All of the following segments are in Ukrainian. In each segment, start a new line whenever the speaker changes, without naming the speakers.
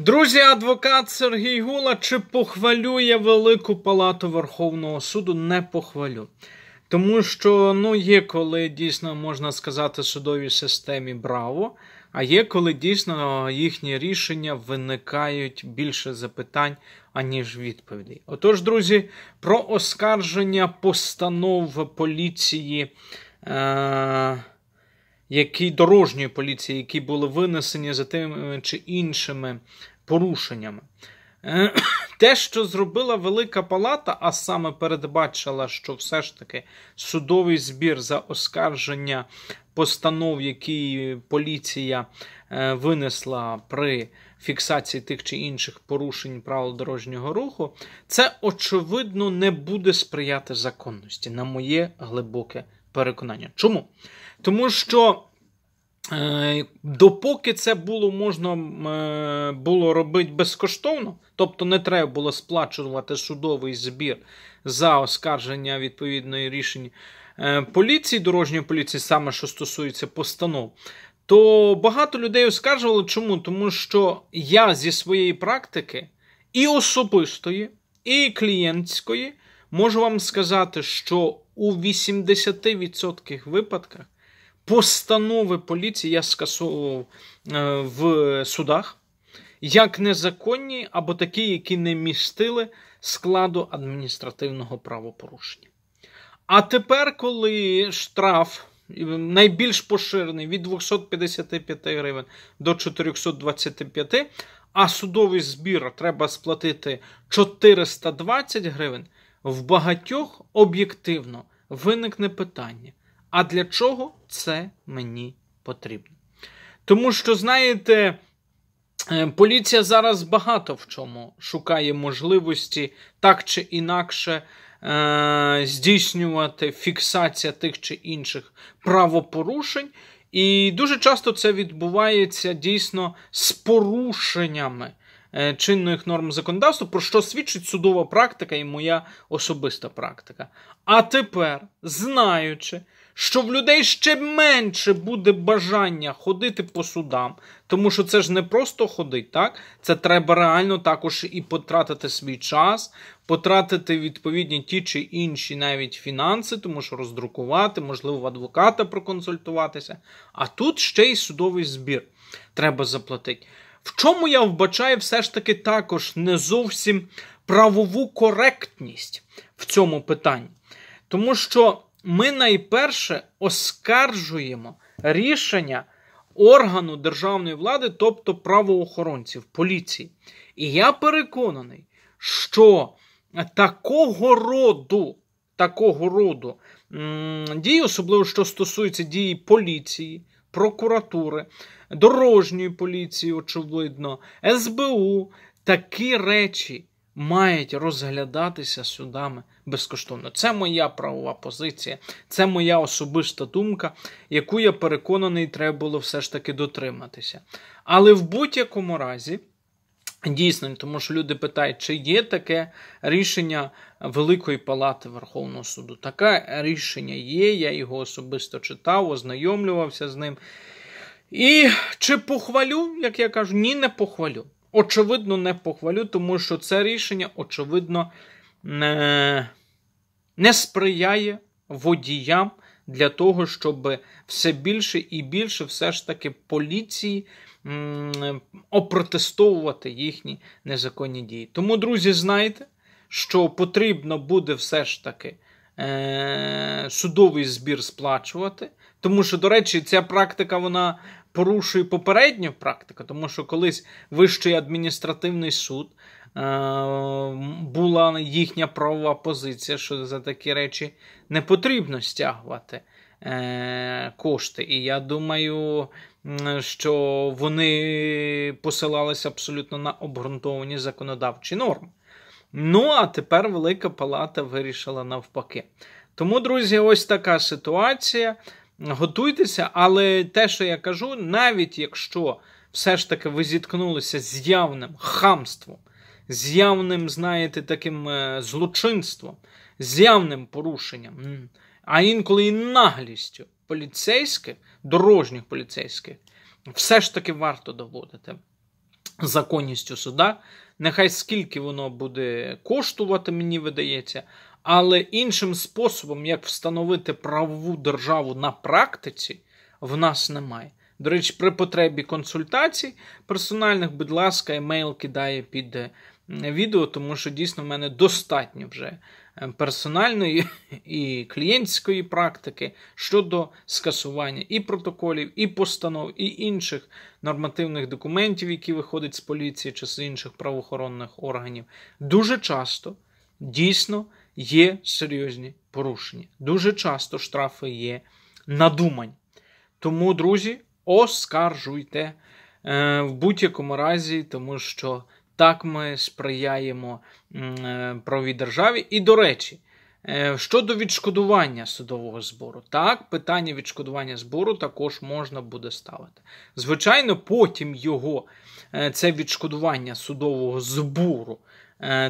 Друзі, адвокат Сергій Гула чи похвалює Велику Палату Верховного суду? Не похвалю. Тому що ну, є коли дійсно можна сказати судовій системі браво, а є коли дійсно їхні рішення виникають більше запитань, аніж відповідей. Отож, друзі, про оскарження постанов поліції. Е- які дорожньої поліції, які були винесені за тими чи іншими порушеннями. Е, те, що зробила Велика Палата, а саме передбачила, що все ж таки судовий збір за оскарження постанов, які поліція е, винесла при фіксації тих чи інших порушень правил дорожнього руху, це очевидно не буде сприяти законності, на моє глибоке переконання. Чому? Тому що. Е, допоки це було можна е, було робити безкоштовно, тобто не треба було сплачувати судовий збір за оскарження відповідної рішень е, поліції, дорожньої поліції, саме що стосується постанов, то багато людей оскаржували. Чому? Тому що я зі своєї практики і особистої, і клієнтської можу вам сказати, що у 80% випадках постанови поліції я скасовував е, в судах як незаконні або такі, які не містили складу адміністративного правопорушення. А тепер, коли штраф е, найбільш поширений від 255 гривень до 425, а судовий збір треба сплатити 420 гривень, в багатьох об'єктивно виникне питання. А для чого це мені потрібно? Тому що, знаєте, е, поліція зараз багато в чому шукає можливості так чи інакше е здійснювати фіксація тих чи інших правопорушень. І дуже часто це відбувається дійсно з порушеннями е, чинних норм законодавства, про що свідчить судова практика і моя особиста практика. А тепер, знаючи що в людей ще менше буде бажання ходити по судам, тому що це ж не просто ходить, так? Це треба реально також і потратити свій час, потратити відповідні ті чи інші навіть фінанси, тому що роздрукувати, можливо, в адвоката проконсультуватися. А тут ще й судовий збір треба заплатити. В чому я вбачаю все ж таки також не зовсім правову коректність в цьому питанні. Тому що ми найперше оскаржуємо рішення органу державної влади, тобто правоохоронців, поліції. І я переконаний, що такого роду, такого роду дії, особливо що стосується дії поліції, прокуратури, дорожньої поліції, очевидно, СБУ, такі речі мають розглядатися судами безкоштовно. Це моя правова позиція, це моя особиста думка, яку я переконаний, треба було все ж таки дотриматися. Але в будь-якому разі. Дійсно, тому що люди питають, чи є таке рішення Великої Палати Верховного суду. Таке рішення є, я його особисто читав, ознайомлювався з ним. І чи похвалю, як я кажу, ні, не похвалю очевидно, не похвалю, тому що це рішення, очевидно, не, не сприяє водіям для того, щоб все більше і більше все ж таки поліції м, опротестовувати їхні незаконні дії. Тому, друзі, знайте, що потрібно буде все ж таки. Е, судовий збір сплачувати, тому що, до речі, ця практика вона порушує попередню практику, тому що колись вищий адміністративний суд е, була їхня правова позиція, що за такі речі не потрібно стягувати е, кошти. І я думаю, що вони посилалися абсолютно на обґрунтовані законодавчі норми. Ну, а тепер Велика Палата вирішила навпаки. Тому, друзі, ось така ситуація готуйтеся, але те, що я кажу, навіть якщо все ж таки ви зіткнулися з явним хамством, з явним, знаєте, таким е, злочинством, з явним порушенням, а інколи і наглістю поліцейських, дорожніх поліцейських, все ж таки варто доводити законністю суда. Нехай скільки воно буде коштувати, мені видається, але іншим способом, як встановити правову державу на практиці, в нас немає. До речі, при потребі консультацій персональних, будь ласка, емейл кидає під е, відео, тому що дійсно в мене достатньо вже е, персональної і клієнтської практики щодо скасування і протоколів, і постанов, і інших нормативних документів, які виходять з поліції чи з інших правоохоронних органів. Дуже часто дійсно є серйозні порушення. Дуже часто штрафи є надумані. Тому, друзі, оскаржуйте е, в будь-якому разі, тому що так ми сприяємо е, правій державі. І, до речі, е, щодо відшкодування судового збору, так, питання відшкодування збору також можна буде ставити. Звичайно, потім його це відшкодування судового збору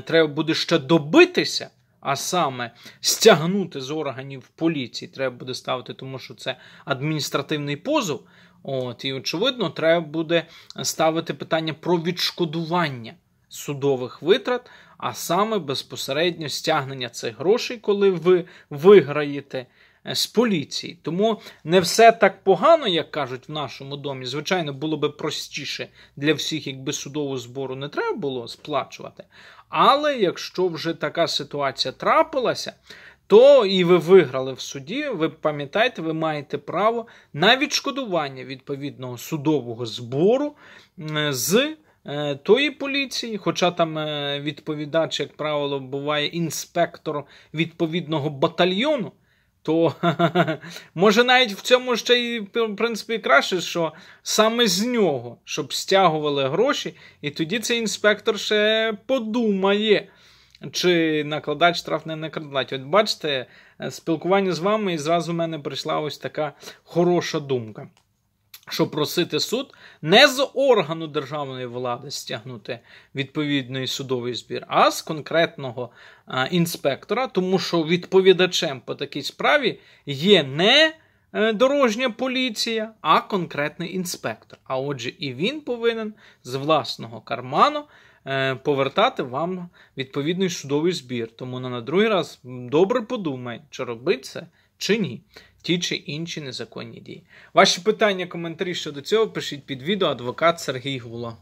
треба буде ще добитися а саме стягнути з органів поліції, треба буде ставити, тому що це адміністративний позов. От, І, очевидно, треба буде ставити питання про відшкодування судових витрат, а саме безпосередньо стягнення цих грошей, коли ви виграєте Е, з поліції. Тому не все так погано, як кажуть в нашому домі. Звичайно, було би простіше для всіх, якби судову збору не треба було сплачувати. Але якщо вже така ситуація трапилася, то і ви виграли в суді, ви пам'ятаєте, ви маєте право на відшкодування відповідного судового збору з е, тої поліції, хоча там е, відповідач, як правило, буває інспектор відповідного батальйону то може навіть в цьому ще й в принципі краще, що саме з нього, щоб стягували гроші, і тоді цей інспектор ще подумає, чи накладач штраф не накладать. От бачите, е, спілкування з вами, і зразу в мене прийшла ось така хороша думка що просити суд не з органу державної влади стягнути відповідний судовий збір, а з конкретного а, інспектора, тому що відповідачем по такій справі є не е, дорожня поліція, а конкретний інспектор. А отже, і він повинен з власного карману. Е, повертати вам відповідний судовий збір. Тому на другий раз добре подумай, чи робить це, чи ні ті чи інші незаконні дії. Ваші питання, коментарі щодо цього пишіть під відео адвокат Сергій Гуло.